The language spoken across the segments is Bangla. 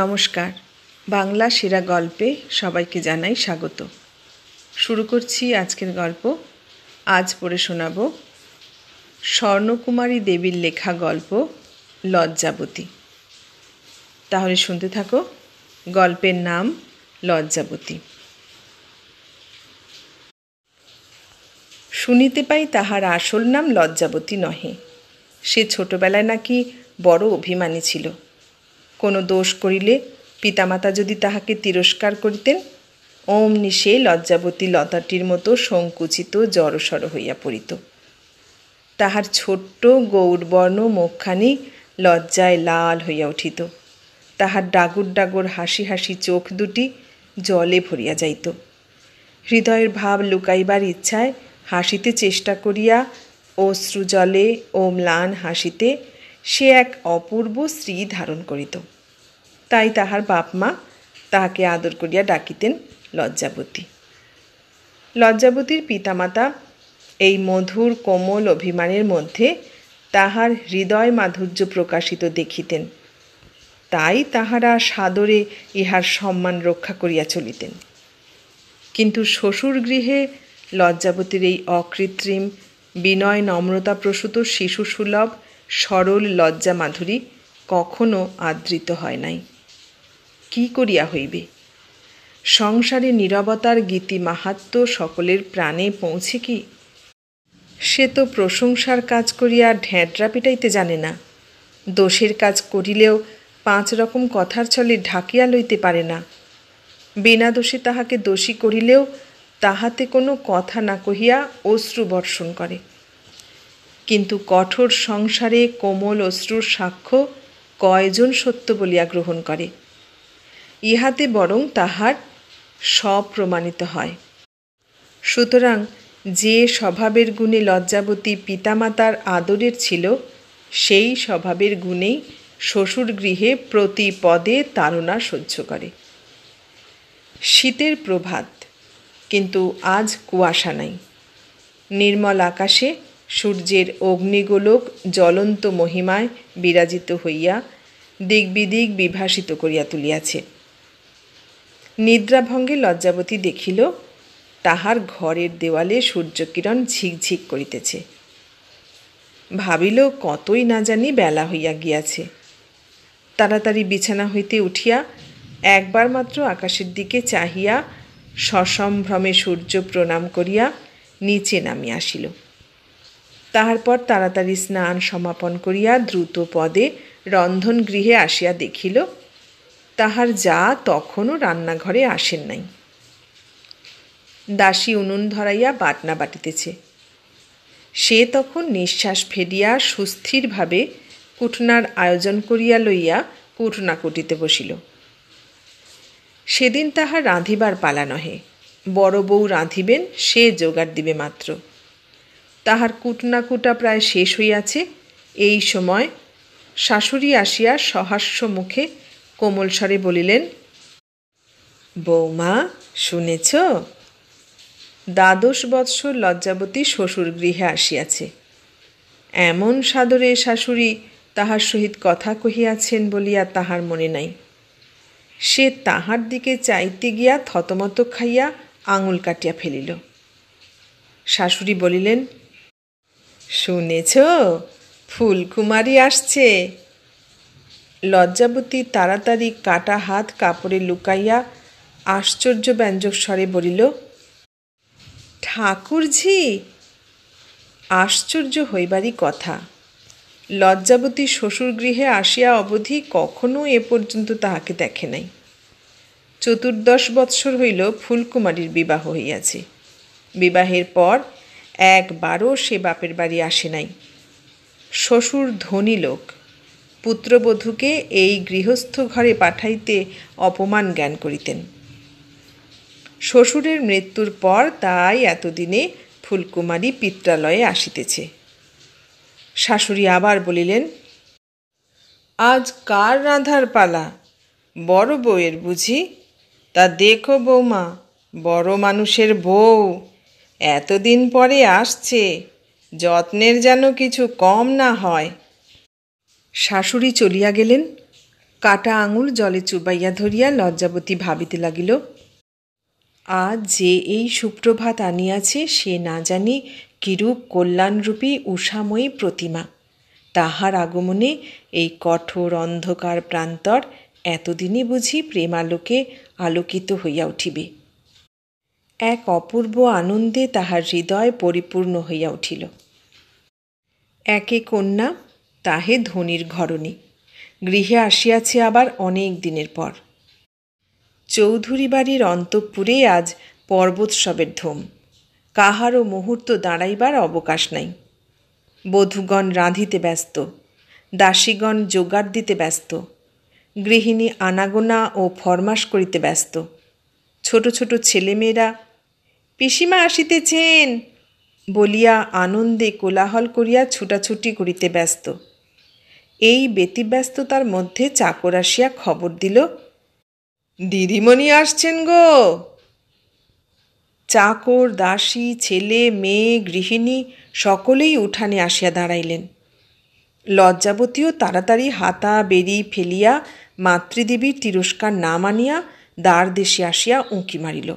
নমস্কার বাংলা সেরা গল্পে সবাইকে জানাই স্বাগত শুরু করছি আজকের গল্প আজ পড়ে শোনাব স্বর্ণকুমারী দেবীর লেখা গল্প লজ্জাবতী তাহলে শুনতে থাকো গল্পের নাম লজ্জাবতী শুনিতে পাই তাহার আসল নাম লজ্জাবতী নহে সে ছোটবেলায় নাকি বড় অভিমানী ছিল কোনো দোষ করিলে পিতামাতা যদি তাহাকে তিরস্কার করিতেন অমনি সেই লজ্জাবতী লতাটির মতো সংকুচিত জড়সড় হইয়া পড়িত তাহার ছোট্ট গৌরবর্ণ মুখখানি লজ্জায় লাল হইয়া উঠিত তাহার ডাগর ডাগর হাসি হাসি চোখ দুটি জলে ভরিয়া যাইত হৃদয়ের ভাব লুকাইবার ইচ্ছায় হাসিতে চেষ্টা করিয়া অশ্রুজলে ও ম্লান হাসিতে সে এক অপূর্ব স্ত্রী ধারণ করিত তাই তাহার বাপ মা তাহাকে আদর করিয়া ডাকিতেন লজ্জাবতী লজ্জাবতীর পিতামাতা এই মধুর কোমল অভিমানের মধ্যে তাহার হৃদয় মাধুর্য প্রকাশিত দেখিতেন তাই তাহারা সাদরে ইহার সম্মান রক্ষা করিয়া চলিতেন কিন্তু শ্বশুর গৃহে লজ্জাবতীর এই অকৃত্রিম বিনয় নম্রতা প্রসূত শিশু সুলভ সরল লজ্জা মাধুরী কখনো আদৃত হয় নাই কি করিয়া হইবে সংসারে নিরবতার গীতি মাহাত্ম সকলের প্রাণে পৌঁছে কি সে তো প্রশংসার কাজ করিয়া ঢ্যাঁটরা পিটাইতে জানে না দোষের কাজ করিলেও পাঁচ রকম কথার ছলে ঢাকিয়া লইতে পারে না বিনা দোষে তাহাকে দোষী করিলেও তাহাতে কোনো কথা না কহিয়া অশ্রু বর্ষণ করে কিন্তু কঠোর সংসারে কোমল অশ্রুর সাক্ষ্য কয়জন সত্য বলিয়া গ্রহণ করে ইহাতে বরং তাহার স্বপ্রমাণিত হয় সুতরাং যে স্বভাবের গুণে লজ্জাবতী পিতামাতার আদরের ছিল সেই স্বভাবের গুণেই শ্বশুর গৃহে প্রতি পদে তাড়না সহ্য করে শীতের প্রভাত কিন্তু আজ কুয়াশা নাই নির্মল আকাশে সূর্যের অগ্নিগোলক জ্বলন্ত মহিমায় বিরাজিত হইয়া দিগবিদিক বিভাসিত করিয়া তুলিয়াছে নিদ্রাভঙ্গে লজ্জাবতী দেখিল তাহার ঘরের দেওয়ালে সূর্যকিরণ ঝিকঝিক করিতেছে ভাবিল কতই না জানি বেলা হইয়া গিয়াছে তাড়াতাড়ি বিছানা হইতে উঠিয়া একবার মাত্র আকাশের দিকে চাহিয়া সসম্ভ্রমে সূর্য প্রণাম করিয়া নিচে নামিয়া আসিল তাহার পর তাড়াতাড়ি স্নান সমাপন করিয়া দ্রুত পদে রন্ধনগৃহে আসিয়া দেখিল তাহার যা তখনও রান্নাঘরে আসেন নাই দাসী উনুন ধরাইয়া বাটনা বাটিতেছে সে তখন নিঃশ্বাস ফেলিয়া সুস্থিরভাবে কুটনার আয়োজন করিয়া লইয়া কুটনা কুটিতে বসিল সেদিন তাহা রাঁধিবার পালা নহে বড় বউ রাঁধিবেন সে জোগাড় দিবে মাত্র তাহার কুটনাকুটা প্রায় শেষ হইয়াছে এই সময় শাশুড়ি আসিয়া সহাস্য মুখে কোমল স্বরে বলিলেন বৌমা শুনেছ দ্বাদশ বৎসর লজ্জাবতী শ্বশুর গৃহে আসিয়াছে এমন সাদরে শাশুড়ি তাহার সহিত কথা কহিয়াছেন বলিয়া তাহার মনে নাই সে তাহার দিকে চাইতে গিয়া থতমত খাইয়া আঙুল কাটিয়া ফেলিল শাশুড়ি বলিলেন শুনেছ ফুলকুমারী আসছে লজ্জাবতী তাড়াতাড়ি কাটা হাত কাপড়ে লুকাইয়া আশ্চর্য ব্যঞ্জক স্বরে বলিল ঠাকুরঝি আশ্চর্য হইবারই কথা লজ্জাবতী শ্বশুরগৃহে আসিয়া অবধি কখনো এ পর্যন্ত তাহাকে দেখে নাই চতুর্দশ বৎসর হইল ফুলকুমারীর বিবাহ হইয়াছে বিবাহের পর একবারও সে বাপের বাড়ি আসে নাই শ্বশুর ধনী লোক পুত্রবধূকে এই গৃহস্থ ঘরে পাঠাইতে অপমান জ্ঞান করিতেন শ্বশুরের মৃত্যুর পর তাই এতদিনে ফুলকুমারী পিত্রালয়ে আসিতেছে শাশুড়ি আবার বলিলেন আজ কার রাধার পালা বড় বউয়ের বুঝি তা দেখো বৌমা বড় মানুষের বউ এতদিন পরে আসছে যত্নের যেন কিছু কম না হয় শাশুড়ি চলিয়া গেলেন কাটা আঙুল জলে চুবাইয়া ধরিয়া লজ্জাবতী ভাবিতে লাগিল আজ যে এই সুপ্রভাত আনিয়াছে সে না জানি কিরূপ কল্যাণরূপী উষাময়ী প্রতিমা তাহার আগমনে এই কঠোর অন্ধকার প্রান্তর এতদিনই বুঝি প্রেমালোকে আলোকিত হইয়া উঠিবে এক অপূর্ব আনন্দে তাহার হৃদয় পরিপূর্ণ হইয়া উঠিল একে কন্যা তাহে ধনির ঘরণী গৃহে আসিয়াছে আবার অনেক দিনের পর চৌধুরী বাড়ির অন্তঃপুরে আজ পর্বোৎসবের ধুম কাহারও মুহূর্ত দাঁড়াইবার অবকাশ নাই বধূগণ রাঁধিতে ব্যস্ত দাসীগণ জোগাড় দিতে ব্যস্ত গৃহিণী আনাগোনা ও ফরমাশ করিতে ব্যস্ত ছোট ছোট ছেলেমেয়েরা পিসিমা আসিতেছেন বলিয়া আনন্দে কোলাহল করিয়া ছুটাছুটি করিতে ব্যস্ত এই ব্যতিব্যস্ততার মধ্যে চাকর আসিয়া খবর দিল দিদিমণি আসছেন গো চাকর দাসী ছেলে মেয়ে গৃহিণী সকলেই উঠানে আসিয়া দাঁড়াইলেন লজ্জাবতীও তাড়াতাড়ি হাতা বেরি ফেলিয়া মাতৃদেবীর তিরস্কার না মানিয়া দ্বার দেশে আসিয়া উঁকি মারিল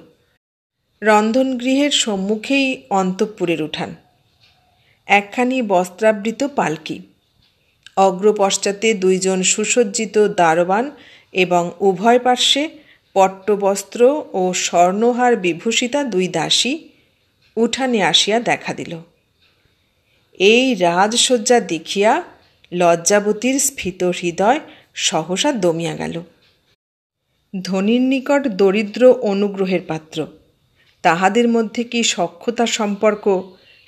রন্ধনগৃহের সম্মুখেই অন্তঃপুরের উঠান একখানি বস্ত্রাবৃত পালকি অগ্রপশ্চাতে দুইজন সুসজ্জিত দারোয়ান এবং উভয় পার্শ্বে পট্টবস্ত্র ও স্বর্ণহার বিভূষিতা দুই দাসী উঠানে আসিয়া দেখা দিল এই রাজসজ্জা দেখিয়া লজ্জাবতীর স্ফীত হৃদয় সহসা দমিয়া গেল ধনির নিকট দরিদ্র অনুগ্রহের পাত্র তাহাদের মধ্যে কি সক্ষতা সম্পর্ক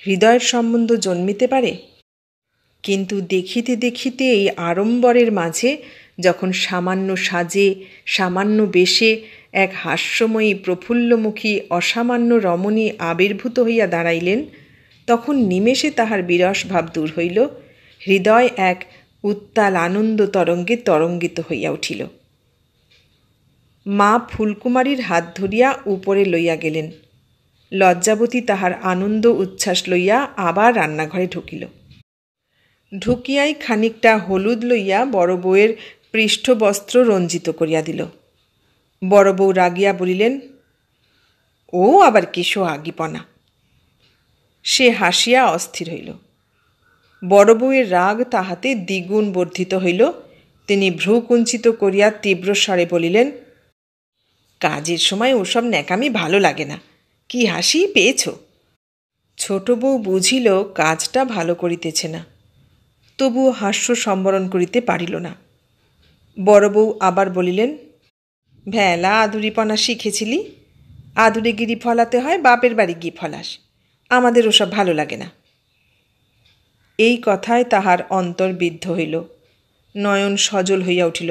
হৃদয়ের সম্বন্ধ জন্মিতে পারে কিন্তু দেখিতে দেখিতে এই আড়ম্বরের মাঝে যখন সামান্য সাজে সামান্য বেশে এক হাস্যময়ী প্রফুল্লমুখী অসামান্য রমণী আবির্ভূত হইয়া দাঁড়াইলেন তখন নিমেষে তাহার বিরসভাব দূর হইল হৃদয় এক উত্তাল আনন্দ তরঙ্গে তরঙ্গিত হইয়া উঠিল মা ফুলকুমারীর হাত ধরিয়া উপরে লইয়া গেলেন লজ্জাবতী তাহার আনন্দ উচ্ছ্বাস লইয়া আবার রান্নাঘরে ঢুকিল ঢুকিয়াই খানিকটা হলুদ লইয়া বড় বউয়ের পৃষ্ঠবস্ত্র রঞ্জিত করিয়া দিল বড় বউ রাগিয়া বলিলেন ও আবার কি আগিপনা সে হাসিয়া অস্থির হইল বড় বউয়ের রাগ তাহাতে দ্বিগুণ বর্ধিত হইল তিনি ভ্রু কুঞ্চিত করিয়া তীব্র স্বরে বলিলেন কাজের সময় ওসব ন্যাকামি ভালো লাগে না কি হাসি পেয়েছ ছোট বউ বুঝিল কাজটা ভালো করিতেছে না তবুও হাস্য সম্বরণ করিতে পারিল না বড় বউ আবার বলিলেন ভেলা আদুরিপনা শিখেছিলি গিরি ফলাতে হয় বাপের বাড়ি গিয়ে ফলাস আমাদের ওসব ভালো লাগে না এই কথায় তাহার অন্তর বিদ্ধ হইল নয়ন সজল হইয়া উঠিল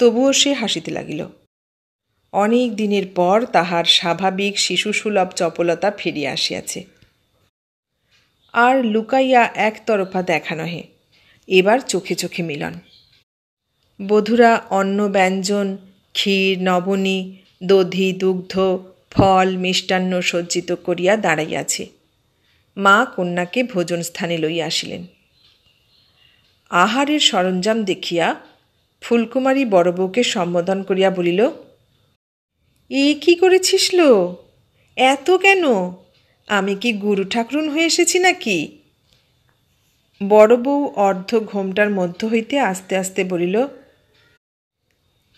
তবুও সে হাসিতে লাগিল অনেক দিনের পর তাহার স্বাভাবিক শিশুসুলভ চপলতা ফিরিয়া আসিয়াছে আর লুকাইয়া একতরফা দেখা নহে এবার চোখে চোখে মিলন বধুরা অন্ন ব্যঞ্জন ক্ষীর নবনী দধি দুগ্ধ ফল মিষ্টান্ন সজ্জিত করিয়া দাঁড়াইয়াছে মা কন্যাকে ভোজন স্থানে লইয়া আসিলেন আহারের সরঞ্জাম দেখিয়া ফুলকুমারী বড় বউকে সম্বোধন করিয়া বলিল এ কি করেছিস লো এত কেন আমি কি গুরু ঠাকরুন হয়ে এসেছি নাকি বড় বউ অর্ধ ঘোমটার মধ্য হইতে আস্তে আস্তে বলিল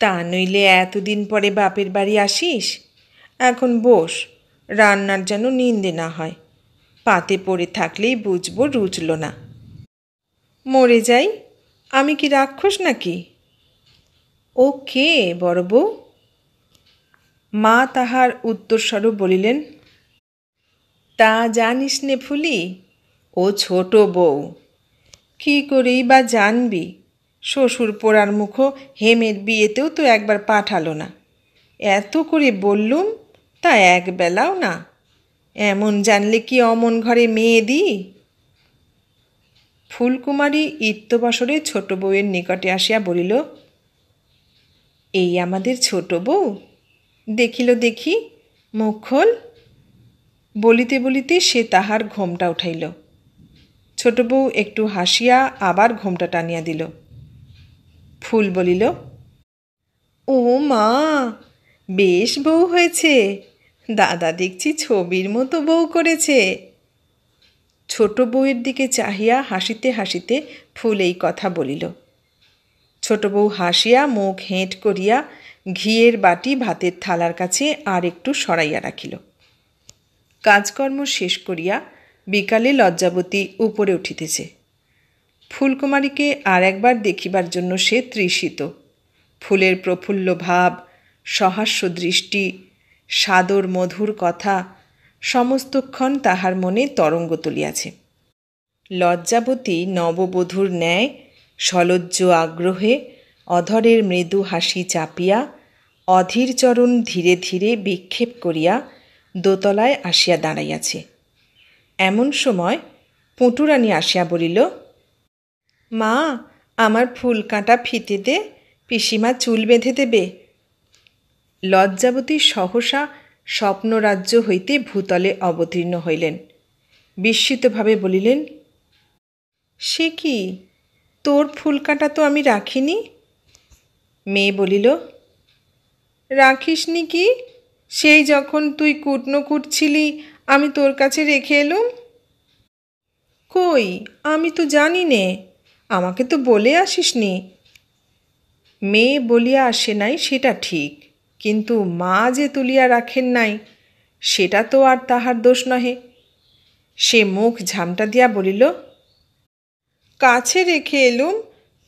তা নইলে এতদিন পরে বাপের বাড়ি আসিস এখন বস রান্নার যেন নিন্দে না হয় পাতে পড়ে থাকলেই বুঝবো রুচল না মরে যাই আমি কি রাক্ষস নাকি ও কে বড় বউ মা তাহার উত্তরস্বরূপ বলিলেন তা জানিস নে ফুলি ও ছোট বউ কি করেই বা জানবি শ্বশুর পোড়ার মুখ হেমের বিয়েতেও তো একবার পাঠালো না এত করে বললুম তা একবেলাও না এমন জানলে কি অমন ঘরে মেয়ে দি ফুলকুমারী ইত্যবাসরে ছোট বউয়ের নিকটে আসিয়া বলিল এই আমাদের ছোট বউ দেখিল দেখি মুখ খোল বলিতে বলিতে সে তাহার ঘোমটা উঠাইল ছোট বউ একটু হাসিয়া আবার ঘোমটা টানিয়া দিল ফুল বলিল ও মা বেশ বউ হয়েছে দাদা দেখছি ছবির মতো বউ করেছে ছোট বউয়ের দিকে চাহিয়া হাসিতে হাসিতে ফুল এই কথা বলিল ছোট বউ হাসিয়া মুখ হেঁট করিয়া ঘিয়ের বাটি ভাতের থালার কাছে আর একটু সরাইয়া রাখিল কাজকর্ম শেষ করিয়া বিকালে লজ্জাবতী উপরে উঠিতেছে ফুলকুমারীকে আর একবার দেখিবার জন্য সে তৃষিত ফুলের প্রফুল্ল ভাব সহাস্য দৃষ্টি সাদর মধুর কথা সমস্তক্ষণ তাহার মনে তরঙ্গ তুলিয়াছে লজ্জাবতী নববধূর ন্যায় সলজ্জ আগ্রহে অধরের মৃদু হাসি চাপিয়া অধীর চরণ ধীরে ধীরে বিক্ষেপ করিয়া দোতলায় আসিয়া দাঁড়াইয়াছে এমন সময় পুঁটুরানী আসিয়া বলিল মা আমার ফুল কাঁটা ফিতে দে পিসিমা চুল বেঁধে দেবে লজ্জাবতী সহসা স্বপ্নরাজ্য হইতে ভূতলে অবতীর্ণ হইলেন বিস্মিতভাবে বলিলেন সে কি তোর ফুল কাঁটা তো আমি রাখিনি মেয়ে বলিল রাখিসনি কি সেই যখন তুই কুটনো কুটছিলি আমি তোর কাছে রেখে এলুম কই আমি তো জানি নে আমাকে তো বলে আসিস নি মেয়ে বলিয়া আসে নাই সেটা ঠিক কিন্তু মা যে তুলিয়া রাখেন নাই সেটা তো আর তাহার দোষ নহে সে মুখ ঝামটা দিয়া বলিল কাছে রেখে এলুম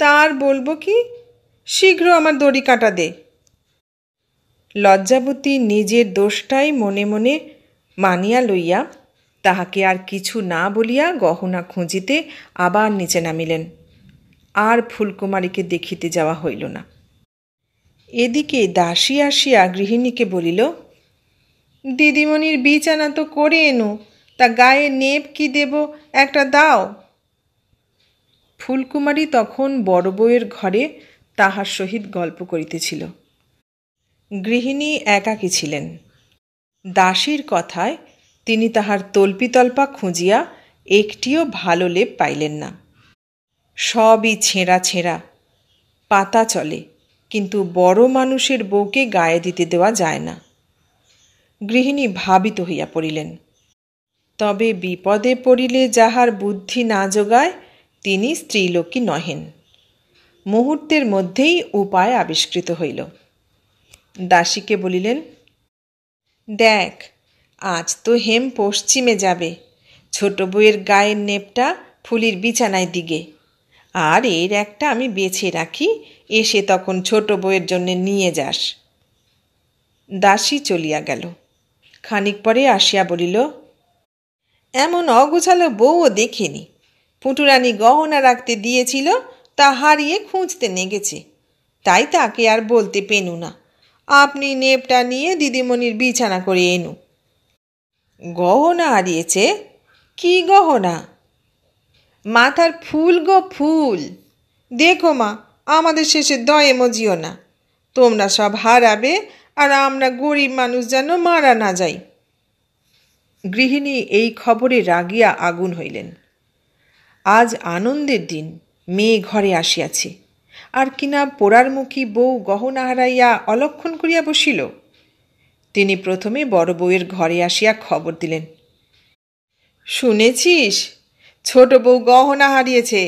তার বলবো কি শীঘ্র আমার দড়ি কাটা দে লজ্জাবতী নিজের দোষটাই মনে মনে মানিয়া লইয়া তাহাকে আর কিছু না বলিয়া গহনা খুঁজিতে আবার নিচে নামিলেন আর ফুলকুমারীকে দেখিতে যাওয়া হইল না এদিকে দাসী আসিয়া গৃহিণীকে বলিল দিদিমণির বিছানা তো করে এনো তা গায়ে নেপ কি দেব একটা দাও ফুলকুমারী তখন বড় বউয়ের ঘরে তাহার সহিত গল্প করিতেছিল গৃহিণী একাকী ছিলেন দাসীর কথায় তিনি তাহার তল্পিতল্পা খুঁজিয়া একটিও ভালো লেপ পাইলেন না সবই ছেঁড়া ছেঁড়া পাতা চলে কিন্তু বড় মানুষের বউকে গায়ে দিতে দেওয়া যায় না গৃহিণী ভাবিত হইয়া পড়িলেন তবে বিপদে পড়িলে যাহার বুদ্ধি না জোগায় তিনি স্ত্রীলোকী নহেন মুহূর্তের মধ্যেই উপায় আবিষ্কৃত হইল দাসীকে বলিলেন দেখ আজ তো হেম পশ্চিমে যাবে ছোট বউয়ের গায়ের নেপটা ফুলির বিছানায় দিকে আর এর একটা আমি বেছে রাখি এসে তখন ছোট বউয়ের জন্য নিয়ে যাস দাসী চলিয়া গেল খানিক পরে আসিয়া বলিল এমন অগোছালো বউও দেখেনি পুটুরানি গহনা রাখতে দিয়েছিল তা হারিয়ে খুঁজতে নেগেছে তাই তাকে আর বলতে পেনু না আপনি নেপটা নিয়ে দিদিমণির বিছানা করে এনু গহনা হারিয়েছে কি গহনা মাথার ফুল গো ফুল দেখো মা আমাদের শেষে দয়ে মজিও না তোমরা সব হারাবে আর আমরা গরিব মানুষ যেন মারা না যাই গৃহিণী এই খবরে রাগিয়া আগুন হইলেন আজ আনন্দের দিন মেয়ে ঘরে আসিয়াছে আর কিনা মুখী বউ গহনা হারাইয়া অলক্ষণ করিয়া বসিল তিনি প্রথমে বড় বউয়ের ঘরে আসিয়া খবর দিলেন শুনেছিস ছোট বউ গহনা হারিয়েছে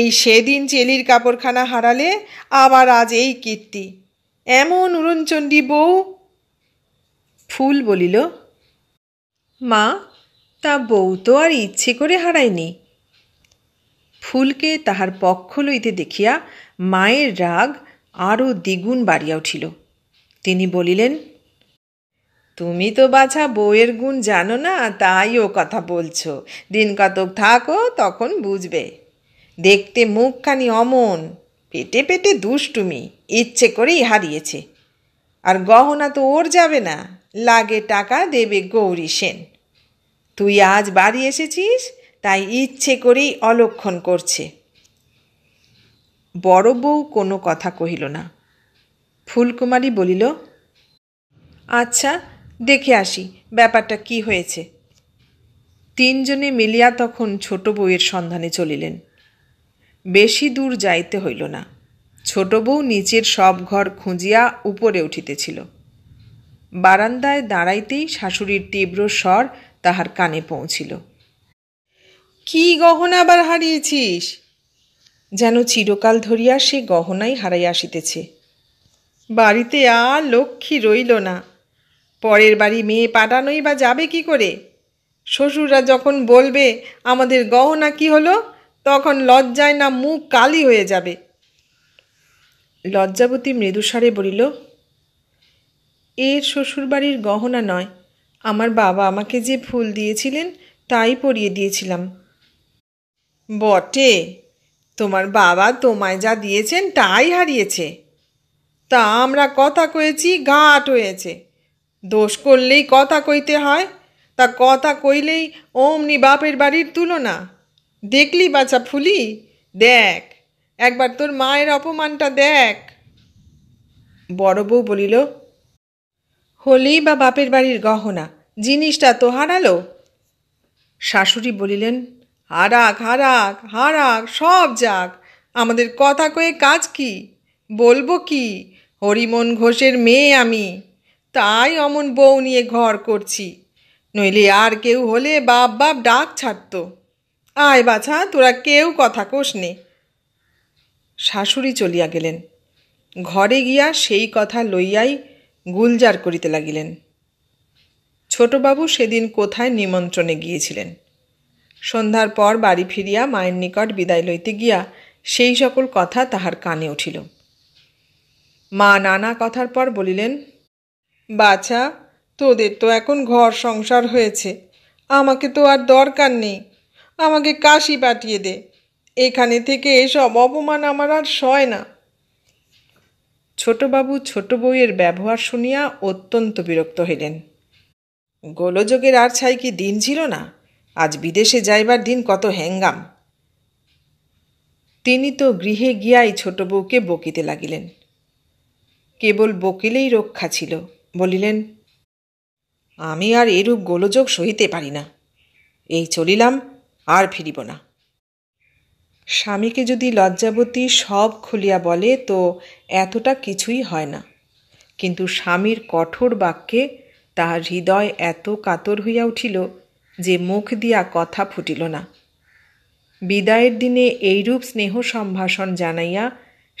এই সেদিন চেলির কাপড়খানা হারালে আবার আজ এই কীর্তি এমন উড়নচণ্ডী বউ ফুল বলিল মা তা বউ তো আর ইচ্ছে করে হারায়নি ফুলকে তাহার পক্ষ লইতে দেখিয়া মায়ের রাগ আরও দ্বিগুণ বাড়িয়া উঠিল তিনি বলিলেন তুমি তো বাছা বউয়ের গুণ জানো না তাই ও কথা বলছো দিন কতক থাকো তখন বুঝবে দেখতে মুখখানি অমন পেটে পেটে দুষ্টুমি ইচ্ছে করেই হারিয়েছে আর গহনা তো ওর যাবে না লাগে টাকা দেবে গৌরী সেন তুই আজ বাড়ি এসেছিস তাই ইচ্ছে করেই অলক্ষণ করছে বড় বউ কোনো কথা কহিল না ফুলকুমারী বলিল আচ্ছা দেখে আসি ব্যাপারটা কি হয়েছে তিনজনে মিলিয়া তখন ছোট বউয়ের সন্ধানে চলিলেন বেশি দূর যাইতে হইল না ছোট বউ নিচের সব ঘর খুঁজিয়া উপরে উঠিতেছিল বারান্দায় দাঁড়াইতেই শাশুড়ির তীব্র স্বর তাহার কানে পৌঁছিল কি গহনা আবার হারিয়েছিস যেন চিরকাল ধরিয়া সে গহনাই হারাই আসিতেছে বাড়িতে আর লক্ষ্মী রইল না পরের বাড়ি মেয়ে পাঠানোই বা যাবে কি করে শ্বশুররা যখন বলবে আমাদের গহনা কি হলো তখন লজ্জায় না মুখ কালি হয়ে যাবে লজ্জাবতী মৃদুস্বরে বলিল এর শ্বশুরবাড়ির গহনা নয় আমার বাবা আমাকে যে ফুল দিয়েছিলেন তাই পরিয়ে দিয়েছিলাম বটে তোমার বাবা তোমায় যা দিয়েছেন তাই হারিয়েছে তা আমরা কথা কয়েছি ঘাট হয়েছে দোষ করলেই কথা কইতে হয় তা কথা কইলেই অমনি বাপের বাড়ির তুলনা দেখলি বাছা ফুলি দেখ একবার তোর মায়ের অপমানটা দেখ বড় বউ বলিল হলেই বা বাপের বাড়ির গহনা জিনিসটা তো হারালো শাশুড়ি বলিলেন হারাক হারাক হারাক সব যাক আমাদের কথা কয়ে কাজ কি বলবো কি হরিমন ঘোষের মেয়ে আমি তাই অমন বউ নিয়ে ঘর করছি নইলে আর কেউ হলে বাপ বাপ ডাক ছাড়ত আয় বাছা তোরা কেউ কথা কোষ নে শাশুড়ি চলিয়া গেলেন ঘরে গিয়া সেই কথা লইয়াই গুলজার করিতে লাগিলেন ছোটবাবু সেদিন কোথায় নিমন্ত্রণে গিয়েছিলেন সন্ধ্যার পর বাড়ি ফিরিয়া মায়ের নিকট বিদায় লইতে গিয়া সেই সকল কথা তাহার কানে উঠিল মা নানা কথার পর বলিলেন বাছা তোদের তো এখন ঘর সংসার হয়েছে আমাকে তো আর দরকার নেই আমাকে কাশি পাঠিয়ে দে এখানে থেকে এসব অপমান আমার আর সয় না ছোটবাবু ছোট বইয়ের ব্যবহার শুনিয়া অত্যন্ত বিরক্ত হইলেন গোলযোগের আর ছাই কি দিন ছিল না আজ বিদেশে যাইবার দিন কত হ্যাঙ্গাম তিনি তো গৃহে গিয়াই ছোট বউকে বকিতে লাগিলেন কেবল বকিলেই রক্ষা ছিল বলিলেন আমি আর এরূপ গোলযোগ সহিতে পারি না এই চলিলাম আর ফিরিব না স্বামীকে যদি লজ্জাবতী সব খুলিয়া বলে তো এতটা কিছুই হয় না কিন্তু স্বামীর কঠোর বাক্যে তাহার হৃদয় এত কাতর হইয়া উঠিল যে মুখ দিয়া কথা ফুটিল না বিদায়ের দিনে এইরূপ স্নেহ সম্ভাষণ জানাইয়া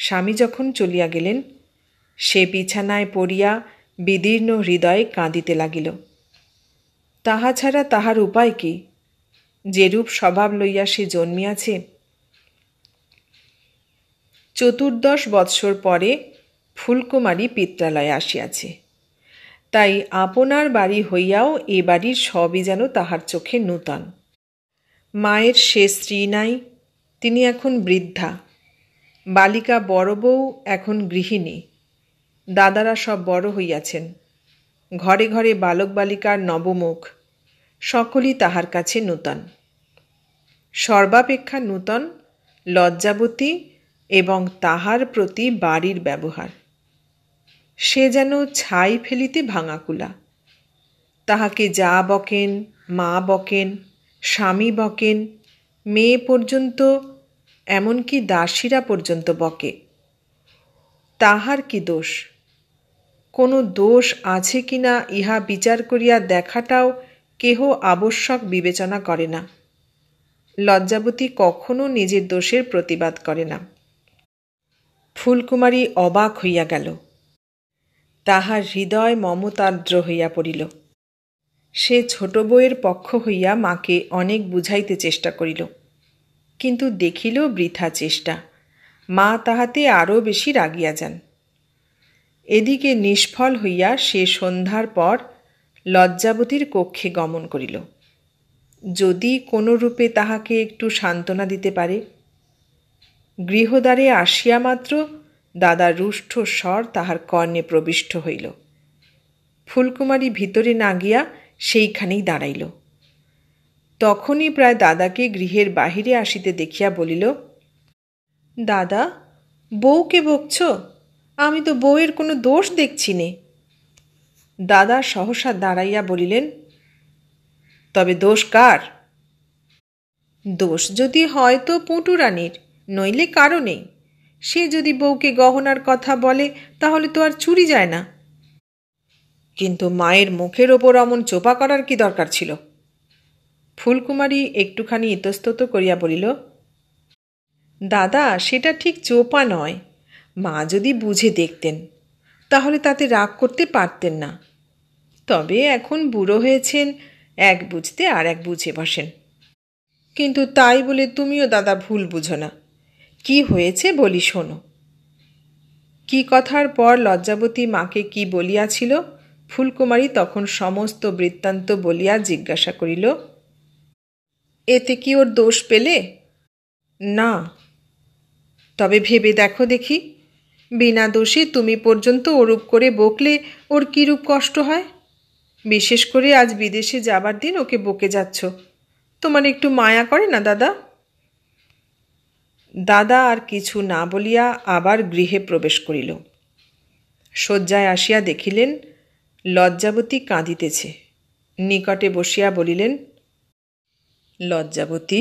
স্বামী যখন চলিয়া গেলেন সে বিছানায় পড়িয়া বিদীর্ণ হৃদয়ে কাঁদিতে লাগিল তাহা ছাড়া তাহার উপায় কি যেরূপ স্বভাব লইয়া সে জন্মিয়াছে চতুর্দশ বৎসর পরে ফুলকুমারী পিত্রালয়ে আসিয়াছে তাই আপনার বাড়ি হইয়াও এ বাড়ির সবই যেন তাহার চোখে নূতন মায়ের সে স্ত্রী নাই তিনি এখন বৃদ্ধা বালিকা বড় বউ এখন গৃহিণী দাদারা সব বড় হইয়াছেন ঘরে ঘরে বালক বালিকার নবমুখ সকলই তাহার কাছে নূতন সর্বাপেক্ষা নূতন লজ্জাবতী এবং তাহার প্রতি বাড়ির ব্যবহার সে যেন ছাই ফেলিতে ভাঙাকুলা তাহাকে যা বকেন মা বকেন স্বামী বকেন মেয়ে পর্যন্ত এমনকি দাসীরা পর্যন্ত বকে তাহার কি দোষ কোনো দোষ আছে কি না ইহা বিচার করিয়া দেখাটাও কেহ আবশ্যক বিবেচনা করে না লজ্জাবতী কখনো নিজের দোষের প্রতিবাদ করে না ফুলকুমারী অবাক হইয়া গেল তাহার হৃদয় মমতার্দ্র হইয়া পড়িল সে ছোট বউয়ের পক্ষ হইয়া মাকে অনেক বুঝাইতে চেষ্টা করিল কিন্তু দেখিল বৃথা চেষ্টা মা তাহাতে আরও বেশি রাগিয়া যান এদিকে নিষ্ফল হইয়া সে সন্ধ্যার পর লজ্জাবতীর কক্ষে গমন করিল যদি কোনো রূপে তাহাকে একটু সান্ত্বনা দিতে পারে গৃহদ্বারে আসিয়া মাত্র দাদার রুষ্ঠ স্বর তাহার কর্ণে প্রবিষ্ট হইল ফুলকুমারী ভিতরে না গিয়া সেইখানেই দাঁড়াইল তখনই প্রায় দাদাকে গৃহের বাহিরে আসিতে দেখিয়া বলিল দাদা বউকে বকছ আমি তো বউয়ের কোনো দোষ দেখছি নে দাদা সহসা দাঁড়াইয়া বলিলেন তবে দোষ কার দোষ যদি হয় তো পুঁটুরানির নইলে কারো নেই সে যদি বউকে গহনার কথা বলে তাহলে তো আর চুরি যায় না কিন্তু মায়ের মুখের ওপর অমন চোপা করার কি দরকার ছিল ফুলকুমারী একটুখানি ইতস্তত করিয়া বলিল দাদা সেটা ঠিক চোপা নয় মা যদি বুঝে দেখতেন তাহলে তাতে রাগ করতে পারতেন না তবে এখন বুড়ো হয়েছেন এক বুঝতে আর এক বুঝে বসেন কিন্তু তাই বলে তুমিও দাদা ভুল বুঝো না কি হয়েছে বলি শোনো কি কথার পর লজ্জাবতী মাকে কি বলিয়াছিল ফুলকুমারী তখন সমস্ত বৃত্তান্ত বলিয়া জিজ্ঞাসা করিল এতে কি ওর দোষ পেলে না তবে ভেবে দেখো দেখি বিনা দোষে তুমি পর্যন্ত ওরূপ করে বকলে ওর কীরূপ কষ্ট হয় বিশেষ করে আজ বিদেশে যাবার দিন ওকে বকে যাচ্ছ তোমার একটু মায়া করে না দাদা দাদা আর কিছু না বলিয়া আবার গৃহে প্রবেশ করিল শয্যায় আসিয়া দেখিলেন লজ্জাবতী কাঁদিতেছে নিকটে বসিয়া বলিলেন লজ্জাবতী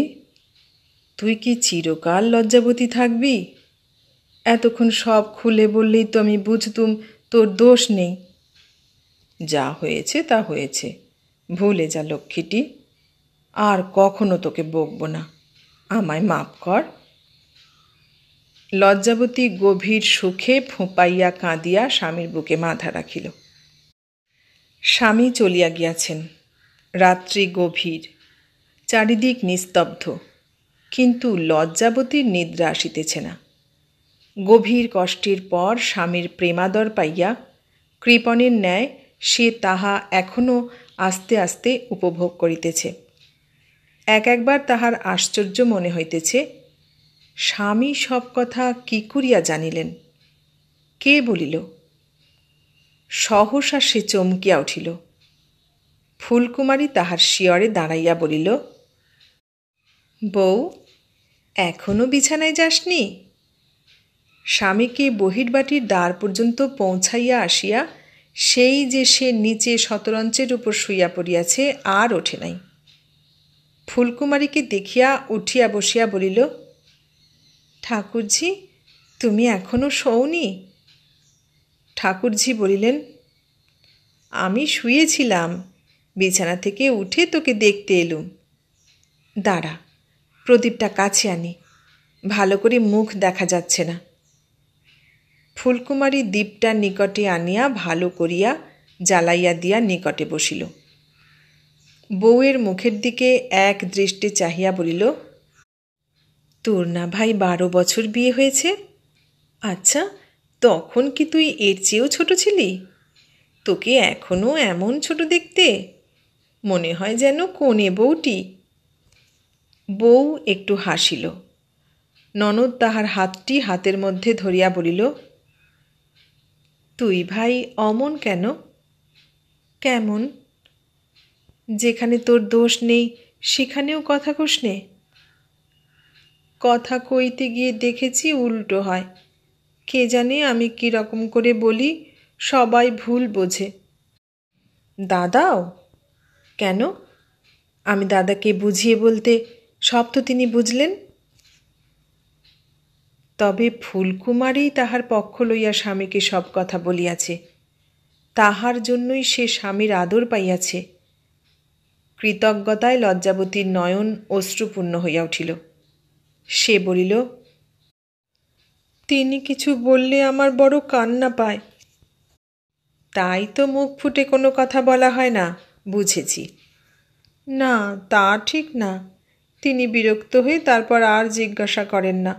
তুই কি চিরকাল লজ্জাবতী থাকবি এতক্ষণ সব খুলে বললেই তো আমি বুঝতুম তোর দোষ নেই যা হয়েছে তা হয়েছে ভুলে যা লক্ষ্মীটি আর কখনো তোকে বকবো না আমায় মাপ কর লজ্জাবতী গভীর সুখে ফোঁপাইয়া কাঁদিয়া স্বামীর বুকে মাথা রাখিল স্বামী চলিয়া গিয়াছেন রাত্রি গভীর চারিদিক নিস্তব্ধ কিন্তু লজ্জাবতীর নিদ্রা আসিতেছে না গভীর কষ্টের পর স্বামীর প্রেমাদর পাইয়া কৃপণের ন্যায় সে তাহা এখনও আস্তে আস্তে উপভোগ করিতেছে এক একবার তাহার আশ্চর্য মনে হইতেছে স্বামী সব কথা কি করিয়া জানিলেন কে বলিল সহসা সে চমকিয়া উঠিল ফুলকুমারী তাহার শিয়রে দাঁড়াইয়া বলিল বউ এখনও বিছানায় যাসনি স্বামীকে বহির্বাটির দ্বার পর্যন্ত পৌঁছাইয়া আসিয়া সেই যে সে নিচে শতরঞ্চের উপর শুইয়া পড়িয়াছে আর ওঠে নাই ফুলকুমারীকে দেখিয়া উঠিয়া বসিয়া বলিল ঠাকুরজি তুমি এখনও শোওনি ঠাকুরজি বলিলেন আমি শুয়েছিলাম বিছানা থেকে উঠে তোকে দেখতে এলুম দাঁড়া প্রদীপটা কাছে আনি ভালো করে মুখ দেখা যাচ্ছে না ফুলকুমারী দ্বীপটা নিকটে আনিয়া ভালো করিয়া জ্বালাইয়া দিয়া নিকটে বসিল বউয়ের মুখের দিকে এক দৃষ্টি চাহিয়া বলিল তোর না ভাই বারো বছর বিয়ে হয়েছে আচ্ছা তখন কি তুই এর চেয়েও ছোট ছিলি তোকে এখনও এমন ছোট দেখতে মনে হয় যেন কোনে বউটি বউ একটু হাসিল ননদ তাহার হাতটি হাতের মধ্যে ধরিয়া বলিল তুই ভাই অমন কেন কেমন যেখানে তোর দোষ নেই সেখানেও কথা কোষ নেই কথা কইতে গিয়ে দেখেছি উল্টো হয় কে জানে আমি কি রকম করে বলি সবাই ভুল বোঝে দাদাও কেন আমি দাদাকে বুঝিয়ে বলতে সব তো তিনি বুঝলেন তবে ফুলকুমারী তাহার পক্ষ লইয়া স্বামীকে সব কথা বলিয়াছে তাহার জন্যই সে স্বামীর আদর পাইয়াছে কৃতজ্ঞতায় লজ্জাবতীর নয়ন অশ্রুপূর্ণ হইয়া উঠিল সে বলিল তিনি কিছু বললে আমার বড় কান্না পায় তাই তো মুখ ফুটে কোনো কথা বলা হয় না বুঝেছি না তা ঠিক না তিনি বিরক্ত হয়ে তারপর আর জিজ্ঞাসা করেন না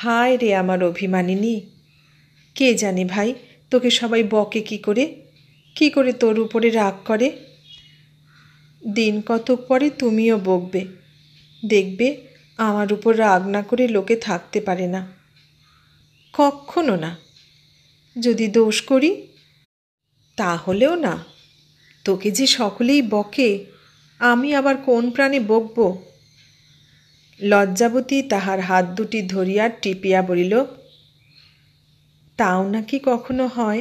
হায় রে আমার অভিমানিনী কে জানে ভাই তোকে সবাই বকে কি করে কি করে তোর উপরে রাগ করে দিন কতক পরে তুমিও বকবে দেখবে আমার উপর রাগ না করে লোকে থাকতে পারে না কখনো না যদি দোষ করি তাহলেও না তোকে যে সকলেই বকে আমি আবার কোন প্রাণে বকব লজ্জাবতী তাহার হাত দুটি ধরিয়া টিপিয়া বলিল তাও নাকি কখনো হয়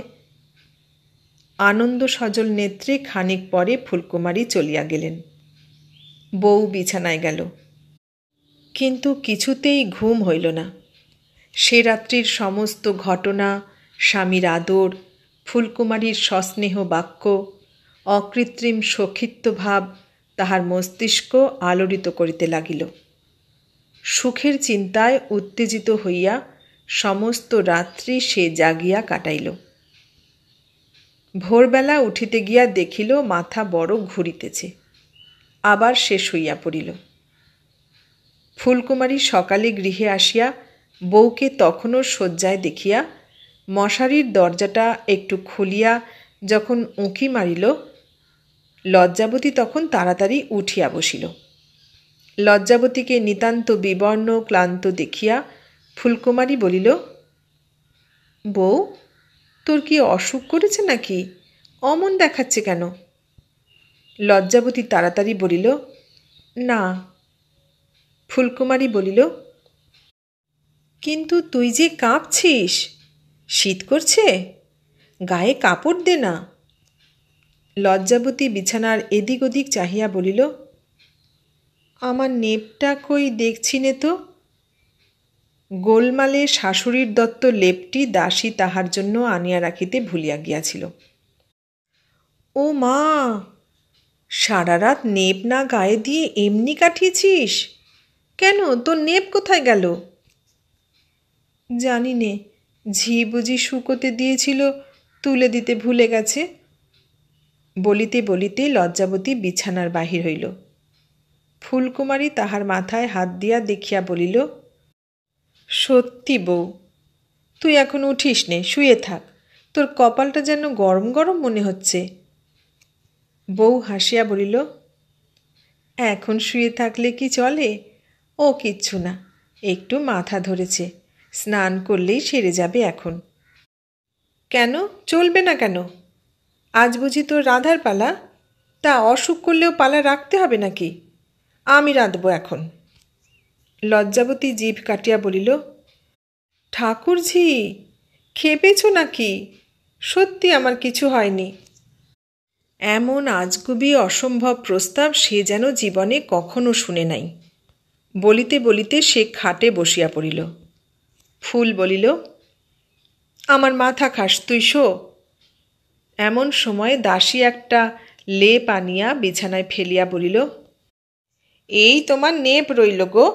আনন্দ সজল নেত্রে খানিক পরে ফুলকুমারী চলিয়া গেলেন বউ বিছানায় গেল কিন্তু কিছুতেই ঘুম হইল না সে রাত্রির সমস্ত ঘটনা স্বামীর আদর ফুলকুমারীর সস্নেহ বাক্য অকৃত্রিম সখিত্বভাব তাহার মস্তিষ্ক আলোড়িত করিতে লাগিল সুখের চিন্তায় উত্তেজিত হইয়া সমস্ত রাত্রি সে জাগিয়া কাটাইল ভোরবেলা উঠিতে গিয়া দেখিল মাথা বড় ঘুরিতেছে আবার সে শুইয়া পড়িল ফুলকুমারী সকালে গৃহে আসিয়া বউকে তখনও শয্যায় দেখিয়া মশারির দরজাটা একটু খুলিয়া যখন উঁকি মারিল লজ্জাবতী তখন তাড়াতাড়ি উঠিয়া বসিল লজ্জাবতীকে নিতান্ত বিবর্ণ ক্লান্ত দেখিয়া ফুলকুমারী বলিল বউ তোর কি অসুখ করেছে নাকি অমন দেখাচ্ছে কেন লজ্জাবতী তাড়াতাড়ি বলিল না ফুলকুমারী বলিল কিন্তু তুই যে কাঁপছিস শীত করছে গায়ে কাপড় দে না লজ্জাবতী বিছানার এদিক ওদিক চাহিয়া বলিল আমার নেপটা কই দেখছি নে তো গোলমালে শাশুড়ির দত্ত লেপটি দাসী তাহার জন্য আনিয়া রাখিতে ভুলিয়া গিয়াছিল ও মা সারা রাত নেপ না গায়ে দিয়ে এমনি কাটিয়েছিস কেন তোর নেপ কোথায় গেল জানি নে ঝি বুঝি শুকোতে দিয়েছিল তুলে দিতে ভুলে গেছে বলিতে বলিতে লজ্জাবতী বিছানার বাহির হইল ফুলকুমারী তাহার মাথায় হাত দিয়া দেখিয়া বলিল সত্যি বউ তুই এখন উঠিস নে শুয়ে থাক তোর কপালটা যেন গরম গরম মনে হচ্ছে বউ হাসিয়া বলিল এখন শুয়ে থাকলে কি চলে ও কিচ্ছু না একটু মাথা ধরেছে স্নান করলেই সেরে যাবে এখন কেন চলবে না কেন আজ বুঝি তোর রাধার পালা তা অসুখ করলেও পালা রাখতে হবে নাকি আমি রাঁধব এখন লজ্জাবতী জীব কাটিয়া বলিল ঠাকুরঝি খেপেছ নাকি সত্যি আমার কিছু হয়নি এমন আজগুবি অসম্ভব প্রস্তাব সে যেন জীবনে কখনো শুনে নাই বলিতে বলিতে সে খাটে বসিয়া পড়িল ফুল বলিল আমার মাথা খাস তুই শো এমন সময় দাসী একটা লেপ আনিয়া বিছানায় ফেলিয়া বলিল এই তোমার নেপ রইল গো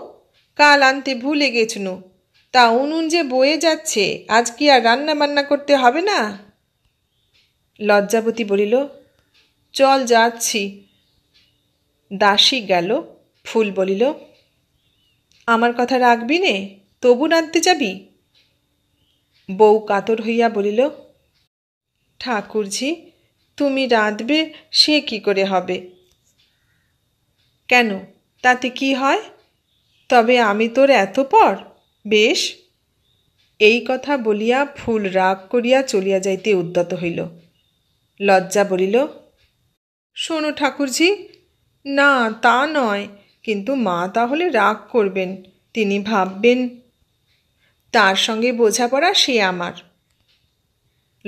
কাল আনতে ভুলে গেছনু তা উনুন যে বয়ে যাচ্ছে আজ কি আর রান্না বান্না করতে হবে না লজ্জাবতী বলিল চল যাচ্ছি দাসী গেল ফুল বলিল আমার কথা রাখবি নে তবু নানতে যাবি বউ কাতর হইয়া বলিল ঠাকুরজি তুমি রাঁধবে সে কি করে হবে কেন তাতে কি হয় তবে আমি তোর এত পর বেশ এই কথা বলিয়া ফুল রাগ করিয়া চলিয়া যাইতে উদ্যত হইল লজ্জা বলিল শোনো ঠাকুরজি না তা নয় কিন্তু মা তাহলে রাগ করবেন তিনি ভাববেন তার সঙ্গে বোঝাপড়া সে আমার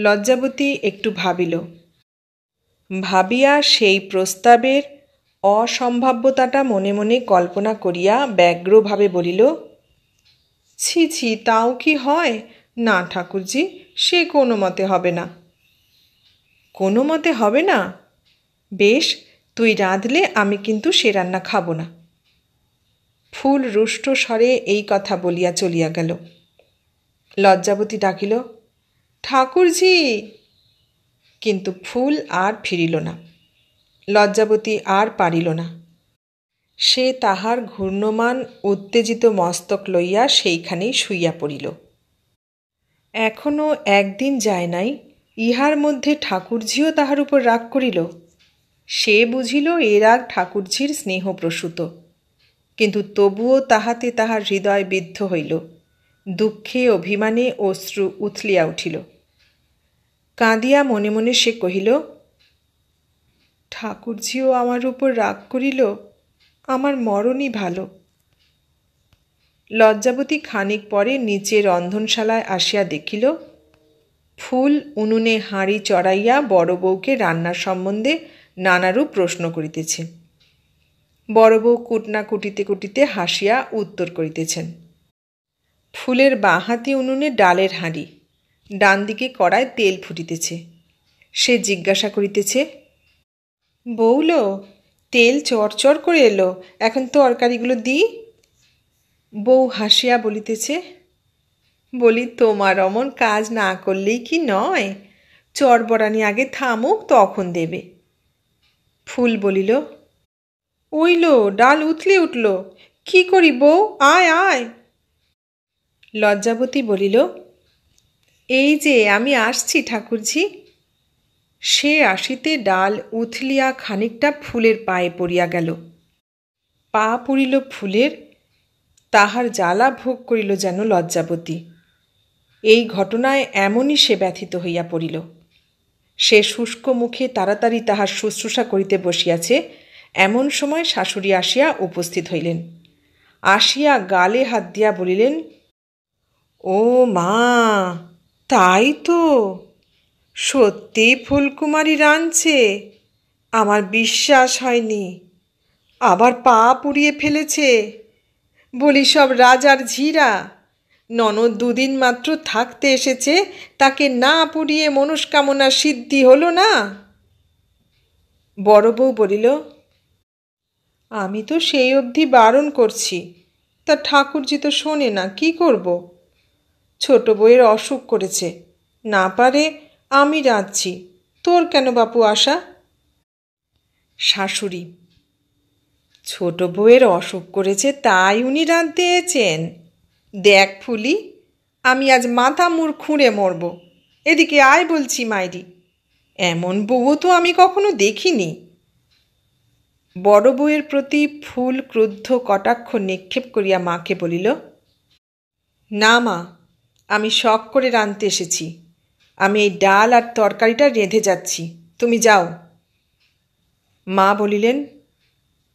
লজ্জাবতী একটু ভাবিল ভাবিয়া সেই প্রস্তাবের অসম্ভাব্যতাটা মনে মনে কল্পনা করিয়া ব্যগ্রভাবে বলিল ছি ছি তাও কি হয় না ঠাকুরজি সে কোনো মতে হবে না কোনো মতে হবে না বেশ তুই রাঁধলে আমি কিন্তু সে রান্না খাবো না ফুল রুষ্ট স্বরে এই কথা বলিয়া চলিয়া গেল লজ্জাবতী ডাকিল ঠাকুরজি কিন্তু ফুল আর ফিরিল না লজ্জাবতী আর পারিল না সে তাহার ঘূর্ণমান উত্তেজিত মস্তক লইয়া সেইখানেই শুইয়া পড়িল এখনও একদিন যায় নাই ইহার মধ্যে ঠাকুরজিও তাহার উপর রাগ করিল সে বুঝিল এ রাগ ঠাকুরজির স্নেহপ্রসূত কিন্তু তবুও তাহাতে তাহার হৃদয় বিদ্ধ হইল দুঃখে অভিমানে অশ্রু উথলিয়া উঠিল কাঁদিয়া মনে মনে সে কহিল ঠাকুরজিও আমার উপর রাগ করিল আমার মরণই ভালো লজ্জাবতী খানিক পরে নিচে রন্ধনশালায় আসিয়া দেখিল ফুল উনুনে হাঁড়ি চড়াইয়া বড় বউকে রান্নার সম্বন্ধে নানারূপ প্রশ্ন করিতেছে বড় বউ কুটনা কুটিতে কুটিতে হাসিয়া উত্তর করিতেছেন ফুলের বাঁ হাতি উনুনে ডালের হাঁড়ি ডান দিকে কড়ায় তেল ফুটিতেছে সে জিজ্ঞাসা করিতেছে বৌলো তেল চরচর করে এলো এখন তরকারিগুলো দিই বউ হাসিয়া বলিতেছে বলি তোমার অমন কাজ না করলেই কি নয় বরানি আগে থামুক তখন দেবে ফুল বলিল উইলো ডাল উথলে উঠল কি করি বউ আয় আয় লজ্জাবতী বলিল এই যে আমি আসছি ঠাকুরজি সে আসিতে ডাল উথলিয়া খানিকটা ফুলের পায়ে পড়িয়া গেল পা পড়িল ফুলের তাহার জ্বালা ভোগ করিল যেন লজ্জাবতী এই ঘটনায় এমনই সে ব্যথিত হইয়া পড়িল সে শুষ্ক মুখে তাড়াতাড়ি তাহার শুশ্রূষা করিতে বসিয়াছে এমন সময় শাশুড়ি আসিয়া উপস্থিত হইলেন আসিয়া গালে হাত দিয়া বলিলেন ও মা তাই তো সত্যি ফুলকুমারী রাঁধছে আমার বিশ্বাস হয়নি আবার পা পুড়িয়ে ফেলেছে বলি সব রাজার ঝিরা ননদ দুদিন মাত্র থাকতে এসেছে তাকে না পুড়িয়ে মনস্কামনা সিদ্ধি হলো না বড় বউ বলিল আমি তো সেই অবধি বারণ করছি তা ঠাকুরজি তো শোনে না কি করব। ছোট বইয়ের অসুখ করেছে না পারে আমি রাঁধছি তোর কেন বাপু আশা শাশুড়ি ছোট বউয়ের অসুখ করেছে তাই উনি রাঁধতে দিয়েছেন দেখ ফুলি আমি আজ মাথা মুর খুঁড়ে মরব এদিকে আয় বলছি মাইরি এমন বউ তো আমি কখনো দেখিনি বড় বউয়ের প্রতি ফুল ক্রুদ্ধ কটাক্ষ নিক্ষেপ করিয়া মাকে বলিল না মা আমি শখ করে রাঁধতে এসেছি আমি এই ডাল আর তরকারিটা রেঁধে যাচ্ছি তুমি যাও মা বলিলেন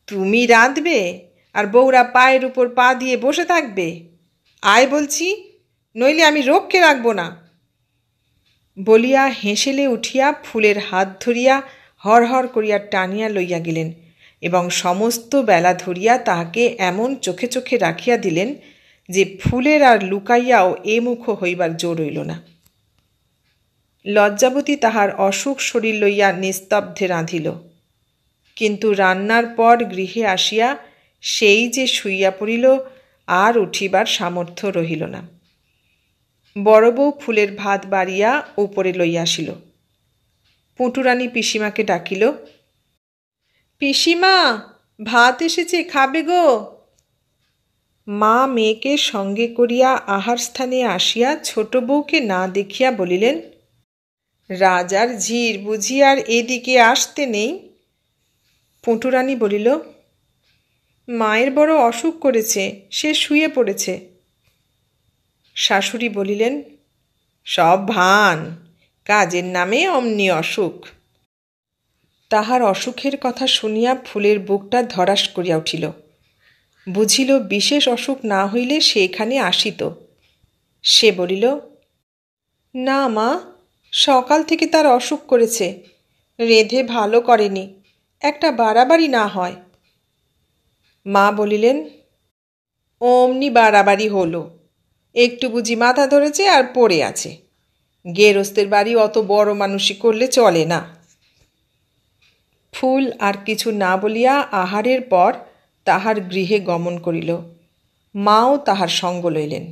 তুমি রাঁধবে আর বউরা পায়ের উপর পা দিয়ে বসে থাকবে আয় বলছি নইলে আমি রোগকে রাখব না বলিয়া হেঁসেলে উঠিয়া ফুলের হাত ধরিয়া হর করিয়া টানিয়া লইয়া গেলেন এবং সমস্ত বেলা ধরিয়া তাহাকে এমন চোখে চোখে রাখিয়া দিলেন যে ফুলের আর লুকাইয়াও এ মুখ হইবার জোর রইল না লজ্জাবতী তাহার অসুখ শরীর লইয়া নিস্তব্ধে রাঁধিল কিন্তু রান্নার পর গৃহে আসিয়া সেই যে শুইয়া পড়িল আর উঠিবার সামর্থ্য রহিল না বড় বউ ফুলের ভাত বাড়িয়া উপরে লইয়া আসিল পুটুরানি পিসিমাকে ডাকিল পিসিমা ভাত এসেছে খাবে গো মা মেয়েকে সঙ্গে করিয়া আহার স্থানে আসিয়া ছোট বউকে না দেখিয়া বলিলেন রাজার ঝির বুঝি আর এদিকে আসতে নেই পটুরানী বলিল মায়ের বড় অসুখ করেছে সে শুয়ে পড়েছে শাশুড়ি বলিলেন সব ভান কাজের নামে অমনি অসুখ তাহার অসুখের কথা শুনিয়া ফুলের বুকটা ধরাস করিয়া উঠিল বুঝিল বিশেষ অসুখ না হইলে সে এখানে আসিত সে বলিল না মা সকাল থেকে তার অসুখ করেছে রেধে ভালো করেনি একটা বাড়াবাড়ি না হয় মা বলিলেন অমনি বাড়াবাড়ি হলো একটু বুঝি মাথা ধরেছে আর পড়ে আছে গেরস্তের বাড়ি অত বড় মানুষই করলে চলে না ফুল আর কিছু না বলিয়া আহারের পর তাহার গৃহে গমন করিল মাও তাহার সঙ্গ লইলেন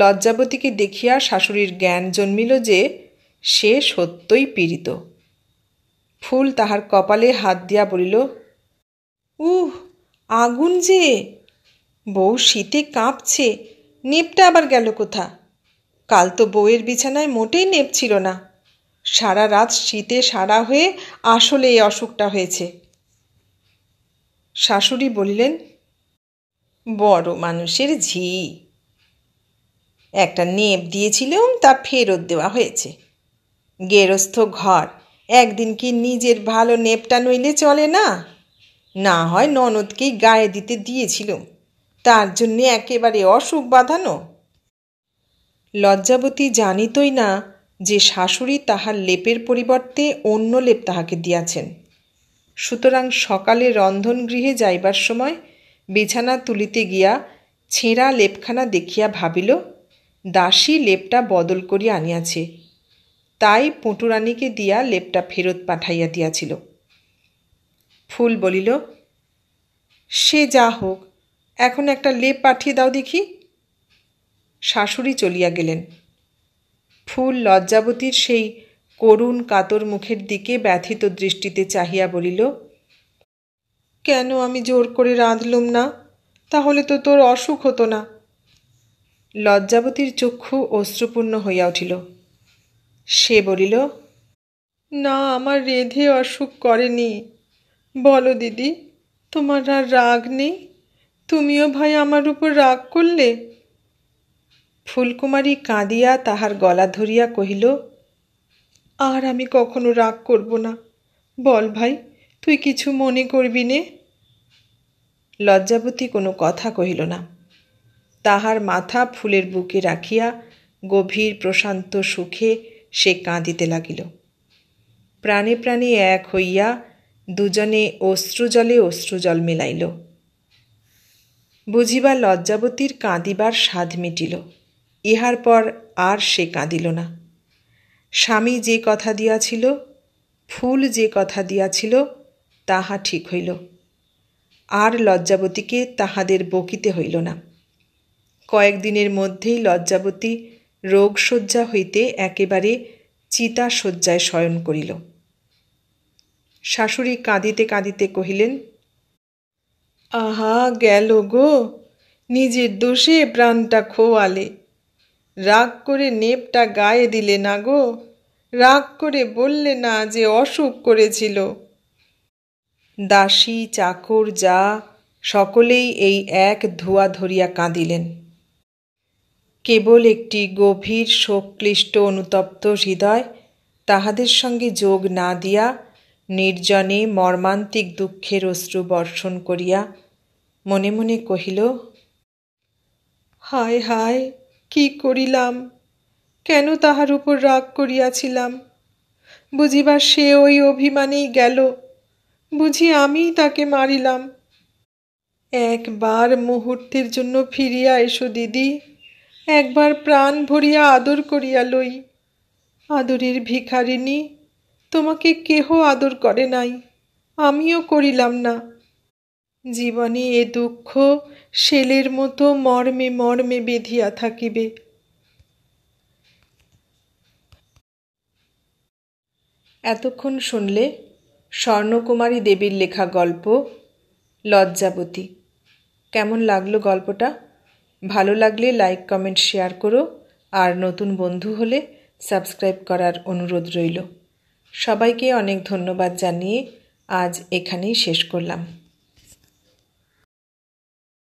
লজ্জাবতীকে দেখিয়া শাশুড়ির জ্ঞান জন্মিল যে সে সত্যই পীড়িত ফুল তাহার কপালে হাত দিয়া বলিল উহ আগুন যে বউ শীতে কাঁপছে নেপটা আবার গেল কোথা কাল তো বউয়ের বিছানায় মোটেই নেপ ছিল না সারা রাত শীতে সারা হয়ে আসলে এই অসুখটা হয়েছে শাশুড়ি বলিলেন বড় মানুষের ঝি একটা নেপ দিয়েছিলাম তা ফেরত দেওয়া হয়েছে গেরস্থ ঘর একদিন কি নিজের ভালো নেপটা নইলে চলে না না হয় ননদকেই গায়ে দিতে দিয়েছিলুম তার জন্যে একেবারে অসুখ বাঁধানো লজ্জাবতী জানিতই না যে শাশুড়ি তাহার লেপের পরিবর্তে অন্য লেপ তাহাকে দিয়াছেন সুতরাং সকালে রন্ধনগৃহে যাইবার সময় বিছানা তুলিতে গিয়া ছেঁড়া লেপখানা দেখিয়া ভাবিল দাসী লেপটা বদল করিয়া আনিয়াছে তাই পটুরানীকে দিয়া লেপটা ফেরত পাঠাইয়া দিয়াছিল ফুল বলিল সে যা হোক এখন একটা লেপ পাঠিয়ে দাও দেখি শাশুড়ি চলিয়া গেলেন ফুল লজ্জাবতীর সেই করুণ কাতর মুখের দিকে ব্যথিত দৃষ্টিতে চাহিয়া বলিল কেন আমি জোর করে রাঁধলুম না তাহলে তো তোর অসুখ হতো না লজ্জাবতীর চক্ষু অশ্রুপূর্ণ হইয়া উঠিল সে বলিল না আমার রেধে অসুখ করেনি বলো দিদি তোমার আর রাগ নেই তুমিও ভাই আমার উপর রাগ করলে ফুলকুমারী কাঁদিয়া তাহার গলা ধরিয়া কহিল আর আমি কখনো রাগ করব না বল ভাই তুই কিছু মনে করবি নে লজ্জাবতী কোনো কথা কহিল না তাহার মাথা ফুলের বুকে রাখিয়া গভীর প্রশান্ত সুখে সে কাঁদিতে লাগিল প্রাণে প্রাণে এক হইয়া দুজনে অশ্রুজলে অশ্রুজল মিলাইল বুঝিবা লজ্জাবতীর কাঁদিবার স্বাদ মিটিল ইহার পর আর সে কাঁদিল না স্বামী যে কথা দিয়াছিল ফুল যে কথা দিয়াছিল তাহা ঠিক হইল আর লজ্জাবতীকে তাহাদের বকিতে হইল না কয়েকদিনের মধ্যেই লজ্জাবতী রোগশয্যা হইতে একেবারে চিতা শয্যায় শয়ন করিল শাশুড়ি কাঁদিতে কাঁদিতে কহিলেন আহা গেল গো নিজের দোষে প্রাণটা খোয়ালে রাগ করে নেপটা গায়ে দিলে না গো রাগ করে বললে না যে অসুখ করেছিল দাসী চাকর যা সকলেই এই এক ধোয়া ধরিয়া কাঁদিলেন কেবল একটি গভীর শোকক্লিষ্ট অনুতপ্ত হৃদয় তাহাদের সঙ্গে যোগ না দিয়া নির্জনে মর্মান্তিক দুঃখের অশ্রু বর্ষণ করিয়া মনে মনে কহিল হায় হায় করিলাম কেন তাহার উপর রাগ করিয়াছিলাম বুঝিবার সে ওই অভিমানেই গেল বুঝি আমি তাকে মারিলাম একবার মুহূর্তের জন্য ফিরিয়া এসো দিদি একবার প্রাণ ভরিয়া আদর করিয়া লই আদরের ভিখারিণী তোমাকে কেহ আদর করে নাই আমিও করিলাম না জীবনে এ দুঃখ শেলের মতো মর্মে মর্মে বেঁধিয়া থাকিবে এতক্ষণ শুনলে স্বর্ণকুমারী দেবীর লেখা গল্প লজ্জাবতী কেমন লাগলো গল্পটা ভালো লাগলে লাইক কমেন্ট শেয়ার করো আর নতুন বন্ধু হলে সাবস্ক্রাইব করার অনুরোধ রইল সবাইকে অনেক ধন্যবাদ জানিয়ে আজ এখানেই শেষ করলাম